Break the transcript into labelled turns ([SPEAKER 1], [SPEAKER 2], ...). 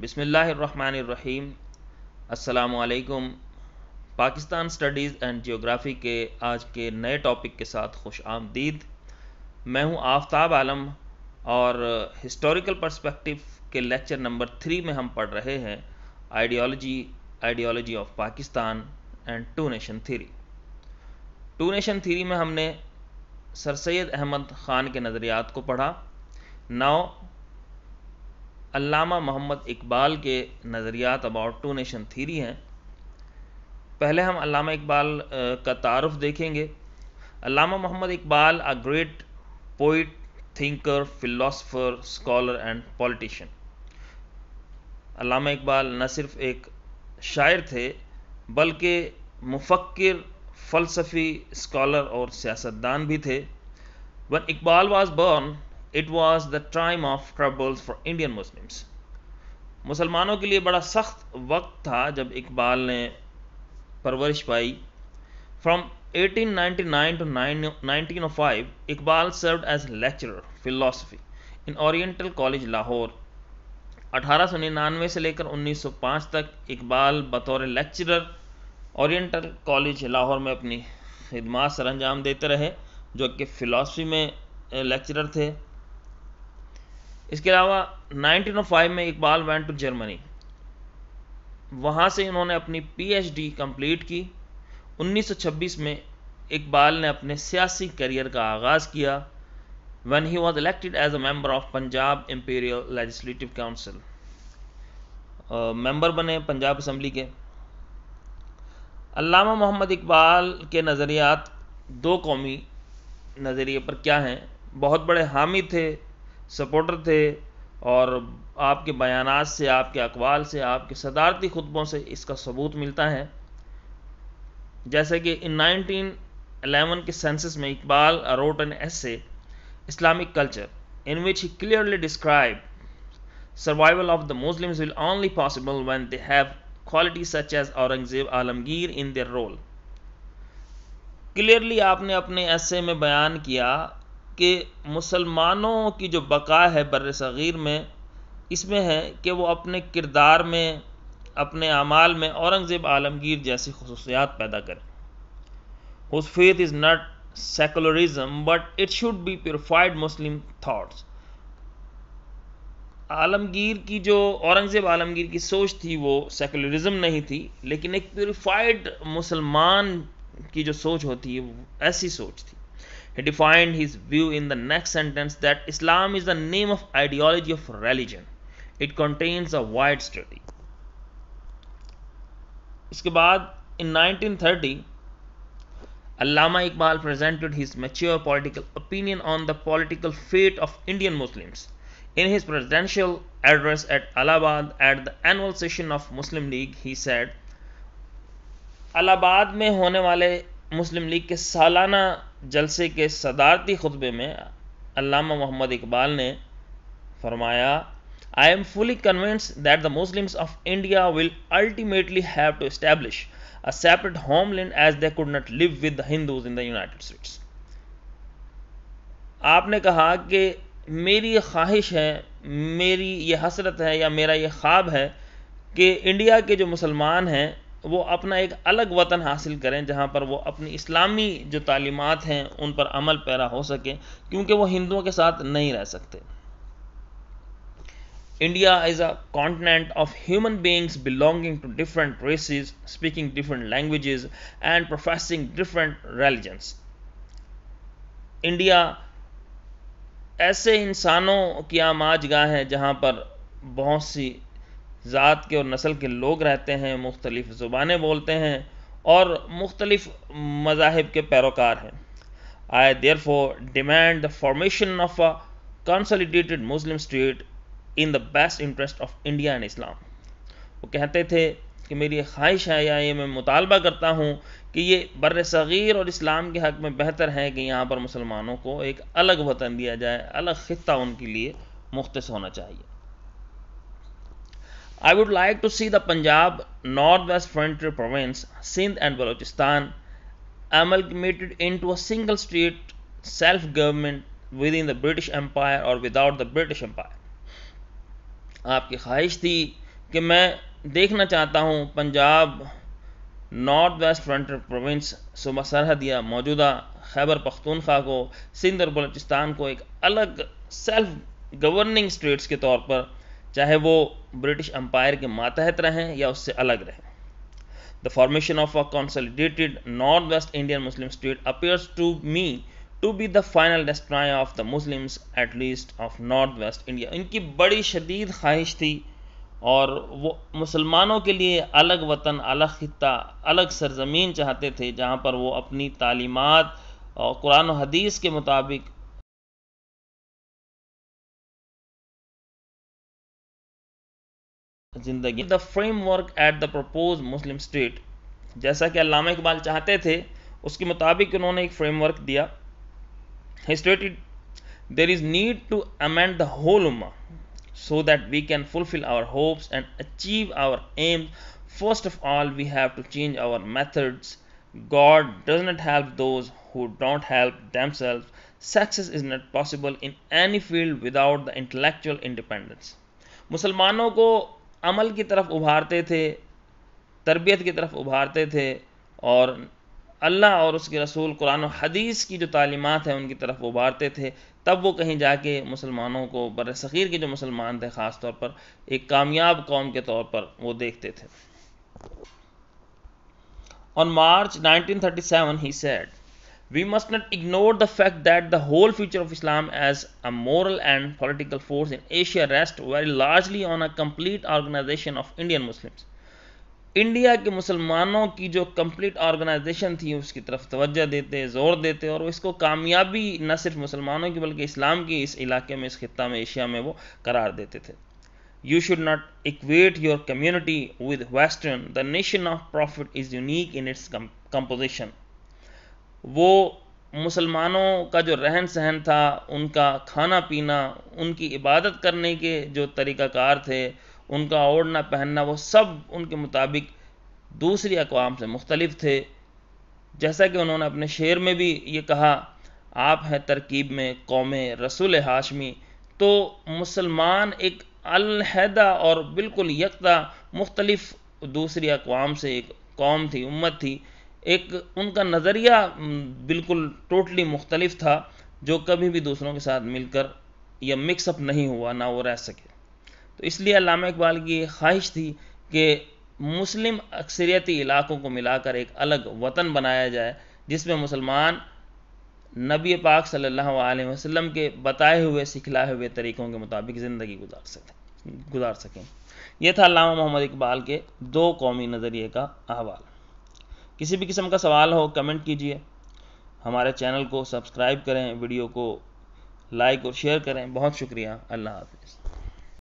[SPEAKER 1] बिसमीम असलकुम Pakistan studies and geography के आज के नए टॉपिक के साथ खुश आमदीद मैं हूं आफ्ताब आलम और हिस्टोरिकल पर्सपेक्टिव के लेक्चर नंबर थ्री में हम पढ़ रहे हैं ideology ideology of Pakistan and two nation theory two nation theory में हमने सर सैद अहमद ख़ान के नज़रियात को पढ़ा नाउ अल्लामा मोहम्मद इकबाल के नज़रियात अबाउट टू नेशन थीरी हैं पहले हम अल्लामा इकबाल का तारफ़ देखेंगे Allama Mohammad Iqbal a great poet thinker philosopher scholar and politician Allama Iqbal न सिर्फ एक शायर थे बल्कि मुफक्र फलसफी स्कॉलर और सियासतदान भी थे when Iqbal was born it was the time of troubles for Indian Muslims मुसलमानों के लिए बड़ा सख्त वक्त था जब इकबाल ने परवरिश पाई from 1899 to 1905 Iqbal served as lecturer philosophy in oriental college Lahore 1899 से लेकर 1905 तक इकबाल बतौर लेक्चरर ओरिएंटल कॉलेज लाहौर में अपनी खदमात सर अंजाम देते रहे जो कि फ़िलासफ़ी में लेक्चरर थे इसके अलावा 1905 में इकबाल वेंट टू जर्मनी वहाँ से इन्होंने अपनी पीएचडी कंप्लीट की 1926 में इकबाल ने अपने सियासी करियर का आगाज़ किया when he was elected as a member of Punjab Imperial legislative council member बने पंजाब असम्बली के अलामा मोहम्मद इकबाल के नज़रियात दो कौमी नज़रिए पर क्या हैं बहुत बड़े हामिद थे सपोर्टर थे और आपके बयान से आपके अकवाल से आपके सदारती खुतबों से इसका सबूत मिलता है जैसे कि इन नाइनटीन 1911 के सेंसिस में Iqbal wrote an essay Islamic culture in which he clearly describe survival of the Muslim will only possible when they have quality such as Aurangzeb Alamgir in their role clearly आपने अपने ऐसे में बयान किया कि मुसलमानों की जो बका है बर सग़ीर में इसमें है कि वो अपने किरदार में अपने अमाल में औरंगज़ेब आलमगीर जैसी खसूसियात पैदा करें whose faith is not secularism but it should be purified Muslim thoughts Alamgir की जो औरंगज़ेब आलमगीर की सोच थी वो सेकुलरिज्म नहीं थी लेकिन एक प्योरीफाइड मुसलमान की जो सोच होती है ऐसी सोच थी He defined his view in the next sentence that Islam is the name of ideology of religion. It contains a wide study. इसके बाद in 1930 Allama Iqbal presented his mature political opinion on the political fate of Indian Muslims in his presidential address at Allahabad at the annual session of Muslim League he said Allahabad में होने वाले मुस्लिम league के सालाना जलसे के सदारती खुतबे में अलामा मोहम्मद इकबाल ने फरमाया I am fully convince that the Muslims of India will ultimately have to establish a separate homeland as they could not live with Hindus in the united states आपने कहा कि मेरी ये ख्वाहिश है मेरी ये हसरत है या मेरा ये ख्वाब है कि इंडिया के जो मुसलमान हैं वो अपना एक अलग वतन हासिल करें जहाँ पर वो अपनी इस्लामी जो तालीमत हैं उन पर अमल पैरा हो सके क्योंकि वो हिंदुओं के साथ नहीं रह सकते India is a continent of human beings belonging to different races speaking different language and professing different religions India ऐसे इंसानों की आमाज गाह है जहाँ पर बहुत सी ज़ात के और नस्ल के लोग रहते हैं मुख्तलिफ़ ज़ुबानें बोलते हैं और मुख्तलिफ़ मजाहब के पैरोकार हैं I there for demand the formation of a consolidated Muslim state in the best interest of India and Islam वो कहते थे कि मेरी ख्वाहिश है या ये मैं मुतालबा करता हूँ कि ये बर सग़ीर और इस्लाम के हक़ में बेहतर है कि यहाँ पर मुसलमानों को एक अलग वतन दिया जाए अलग ख़त्ता उनके लिए मुख्तस होना चाहिए I would like to see the Punjab, Northwest Frontier Province, Sindh, and Balochistan amalgamated into a single state self government within the British Empire or without the British Empire. आपकी ख्वाहिश थी कि मैं देखना चाहता हूँ Punjab north west frontier province सुबह सरहद या मौजूदा खैबर पख्तूनख्वा को सिंध और बलूचिस्तान को एक अलग सेल्फ गवर्निंग स्टेट्स के तौर पर चाहे वो ब्रिटिश अंपायर के मातहत रहें या उससे अलग रहें The formation of a consolidated Northwest Indian Muslim state appears to me to be the final destiny of the Muslims, at least of Northwest India. इनकी बड़ी शदीद ख्वाहिश थी और वो मुसलमानों के लिए अलग वतन अलग खत्ता अलग सरजमीन चाहते थे जहाँ पर वो अपनी तालीमत और कुरान हदीस के मुताबिक जिंदगी the framework at the propose Muslim state जैसा कि अलामा इकबाल चाहते थे उसके मुताबिक उन्होंने एक फ्रेमवर्क दिया stated there is need to amend the whole उमा so that we can fulfil our hopes and achieve our aim first of all we have to change our methods God does not help those who don't help them self success is not possible in any field without the intellectual independence मुसलमानों को अमल की तरफ उभारते थे तरबियत की तरफ उभारते थे और अल्लाह और उसके रसूल कुरान और हदीस की जो तालीमत हैं उनकी तरफ उभारते थे तब वो कहीं जाके मुसलमानों को बर सग़ीर के जो मुसलमान थे ख़ास तौर पर एक कामयाब कौम के तौर पर वो देखते थे nineteen thirty 1937, he said we must not ignore the fact that the whole future of Islam as a moral and political force in Asia rests very largely on a complete organization of Indian Muslims. India के मुसलमानों की जो complete organisation थी उसकी तरफ तवज्जो देते ज़ोर देते और इसको कामयाबी न सिर्फ मुसलमानों की बल्कि इस्लाम की इस इलाके में इस खत्ता में एशिया में वो करार देते थे You should not equate your community with Western. The nation of Prophet is unique in its composition. वो मुसलमानों का जो रहन सहन था उनका खाना पीना उनकी इबादत करने के जो तरीक़ाकार थे उनका ओढ़ना पहनना वो सब उनके मुताबिक दूसरी अकवाम से मुख्तलिफ थे जैसा कि उन्होंने अपने शेर में भी ये कहा आप हैं तरकीब में कौम रसूल हाशमी तो मुसलमान एक अलहदा और बिल्कुल यकता मुख्तलिफ दूसरी अकवाम से एक कौम थी उम्मत थी एक उनका नज़रिया बिल्कुल टोटली मुख्तलिफ था जो कभी भी दूसरों के साथ मिलकर यह मिक्सअप नहीं हुआ ना वो रह सके तो इसलिए इकबाल की ख्वाहिश थी कि मुस्लिम अक्सरियती इलाकों को मिलाकर एक अलग वतन बनाया जाए जिसमें मुसलमान नबी पाक सल्लल्लाहु अलैहि वसल्लम के बताए हुए सिखलाए हुए तरीक़ों के मुताबिक ज़िंदगी गुजार सकें गुजार सकें यह था मोहम्मद इकबाल के दो कौमी नज़रिए का अहवाल किसी भी किस्म का सवाल हो कमेंट कीजिए हमारे चैनल को सब्सक्राइब करें वीडियो को लाइक और शेयर करें बहुत शुक्रिया अल्लाह हाफिज़